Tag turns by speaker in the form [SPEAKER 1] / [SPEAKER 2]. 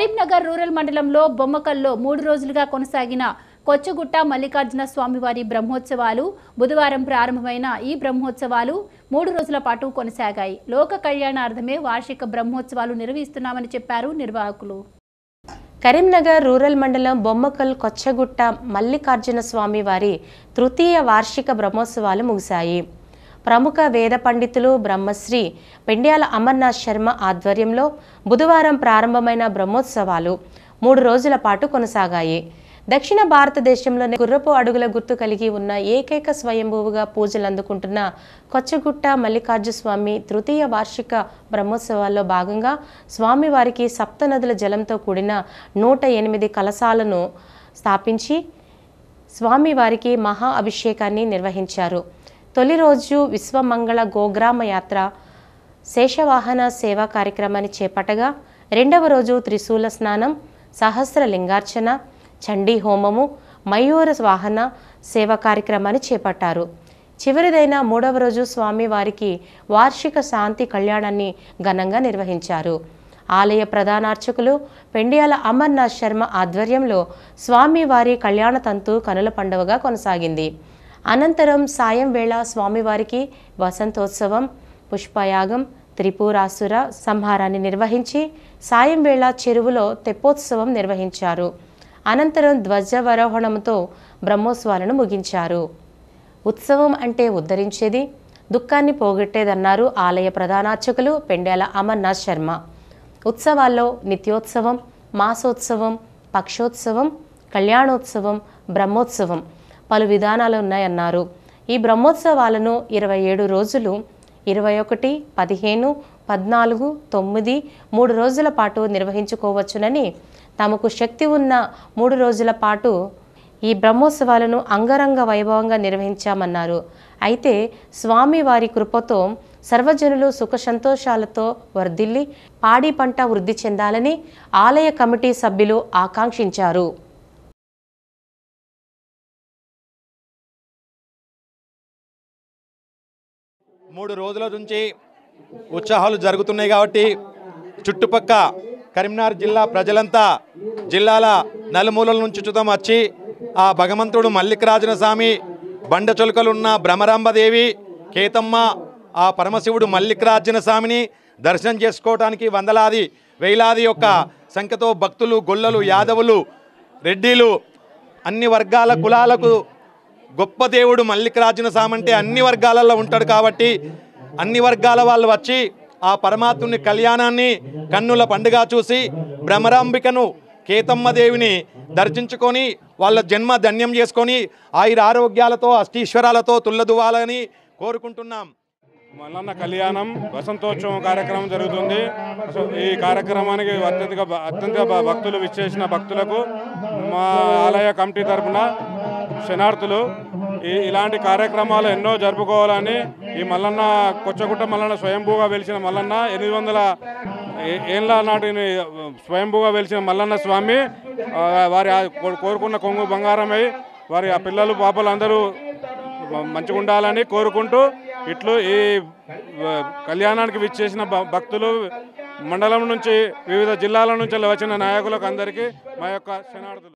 [SPEAKER 1] Karimnagar rural మండలంలో బొమ్మకల్లో మూడు రోజులుగా కొనసాగిన కొచ్చగుట్ట మల్లికార్జున స్వామివారి బ్రహ్మోత్సవాలు బుధవారం ప్రారంభమైన ఈ బ్రహ్మోత్సవాలు మూడు రోజుల పాటు కొనసాగాయి లోక కళ్యాణార్థమే వార్షిక బ్రహ్మోత్సవాలు నిర్వహిస్తున్నామని చెప్పారు నిర్వాహకులు కరీంనగర్ రూరల్ మండలం బొమ్మకల్ కొచ్చగుట్ట మల్లికార్జున స్వామివారి తృతీయ వార్షిక బ్రహ్మోత్సవాలు ముగిశాయి ప్రముఖ వేద పండితులు బ్రహ్మశ్రీ పెండ్యాల అమర్నాథ్ శర్మ ఆధ్వర్యంలో బుధవారం ప్రారంభమైన బ్రహ్మోత్సవాలు మూడు రోజుల పాటు కొనసాగాయి దక్షిణ భారతదేశంలోని గుర్రపు అడుగుల గుర్తు కలిగి ఉన్న ఏకైక స్వయంభూవుగా పూజలు అందుకుంటున్న కొచ్చగుట్ట మల్లికార్జునస్వామి తృతీయ వార్షిక బ్రహ్మోత్సవాల్లో భాగంగా స్వామివారికి సప్తనదుల జలంతో కూడిన నూట ఎనిమిది కలశాలను స్థాపించి స్వామివారికి మహా అభిషేకాన్ని నిర్వహించారు తొలి రోజు విశ్వమంగళ గోగ్రామ యాత్ర శేషవాహన సేవా కార్యక్రమాన్ని చేపట్టగా రెండవ రోజు త్రిశూల స్నానం సహస్ర లింగార్చన చండీ హోమము మయూర వాహన సేవా కార్యక్రమాన్ని చేపట్టారు చివరిదైన మూడవ రోజు స్వామి వారికి వార్షిక శాంతి కళ్యాణాన్ని ఘనంగా నిర్వహించారు ఆలయ ప్రధానార్చకులు పెండియాల అమర్నాథ్ శర్మ ఆధ్వర్యంలో స్వామివారి కళ్యాణ తంతు కనుల పండుగగా కొనసాగింది అనంతరం సాయం వేళ స్వామివారికి వసంతోత్సవం పుష్పయాగం త్రిపురాసుర సంహారాన్ని నిర్వహించి సాయం వేళ చెరువులో తెప్పోత్సవం నిర్వహించారు అనంతరం ధ్వజవరోహణంతో బ్రహ్మోత్సవాలను ముగించారు ఉత్సవం అంటే ఉద్ధరించేది దుఃఖాన్ని పోగొట్టేదన్నారు ఆలయ ప్రధానార్చకులు పెండేల అమర్నాథ్ శర్మ ఉత్సవాల్లో నిత్యోత్సవం మాసోత్సవం పక్షోత్సవం కళ్యాణోత్సవం బ్రహ్మోత్సవం పలు విధానాలు ఉన్నాయన్నారు ఈ బ్రహ్మోత్సవాలను ఇరవై ఏడు రోజులు ఇరవై ఒకటి పదిహేను పద్నాలుగు తొమ్మిది మూడు రోజుల పాటు నిర్వహించుకోవచ్చునని తమకు శక్తి ఉన్న మూడు రోజుల పాటు ఈ బ్రహ్మోత్సవాలను అంగరంగ వైభవంగా నిర్వహించామన్నారు అయితే స్వామి వారి కృపతో సర్వజనులు సుఖ సంతోషాలతో వర్ధిల్లి పాడి పంట వృద్ధి చెందాలని ఆలయ కమిటీ సభ్యులు ఆకాంక్షించారు మూడు రోజుల
[SPEAKER 2] నుంచి ఉత్సాహాలు జరుగుతున్నాయి కాబట్టి చుట్టుపక్క కరీంనగర్ జిల్లా ప్రజలంతా జిల్లాల నలుమూలల నుంచి చుతం వచ్చి ఆ భగవంతుడు మల్లికరాజున స్వామి బండ చొలుకలున్న భ్రమరాంబదేవి కేతమ్మ ఆ పరమశివుడు మల్లికరాజున స్వామిని దర్శనం చేసుకోవటానికి వందలాది వేలాది యొక్క సంఖ్యతో భక్తులు గొల్లలు యాదవులు రెడ్డిలు అన్ని వర్గాల కులాలకు గొప్ప దేవుడు మల్లికార్జున స్వామి అంటే అన్ని వర్గాలలో ఉంటాడు కాబట్టి అన్ని వర్గాల వాళ్ళు వచ్చి ఆ పరమాత్ముని కళ్యాణాన్ని కన్నుల పండుగ చూసి భ్రమరాంబికను కేతమ్మదేవిని దర్శించుకొని వాళ్ళ జన్మ ధన్యం చేసుకొని ఆయుర ఆరోగ్యాలతో అష్టీశ్వరాలతో తుల్లదువ్వాలని కోరుకుంటున్నాం
[SPEAKER 3] మల్లన్న కళ్యాణం వసంతోత్సవం కార్యక్రమం జరుగుతుంది ఈ కార్యక్రమానికి అత్యంత అత్యంత భక్తులు విచ్చేసిన భక్తులకు మా ఆలయ కమిటీ తరఫున శనార్థులు ఈ ఇలాంటి కార్యక్రమాలు ఎన్నో జరుపుకోవాలని ఈ మల్లన్న కొచ్చగుట్ట మల్లన్న స్వయంభూగా వెలిసిన మల్లన్న ఎనిమిది వందల ఏళ్ళ నాటి స్వయంభూగా వెలిసిన మల్లన్న స్వామి వారి కోరుకున్న కొంగు బంగారమై వారి ఆ పిల్లలు పాపలు అందరూ మంచిగా ఉండాలని కోరుకుంటూ ఇట్లు ఈ కళ్యాణానికి విచ్చేసిన భక్తులు మండలం నుంచి వివిధ జిల్లాల నుంచి వచ్చిన నాయకులకు అందరికీ మా యొక్క శనార్థులు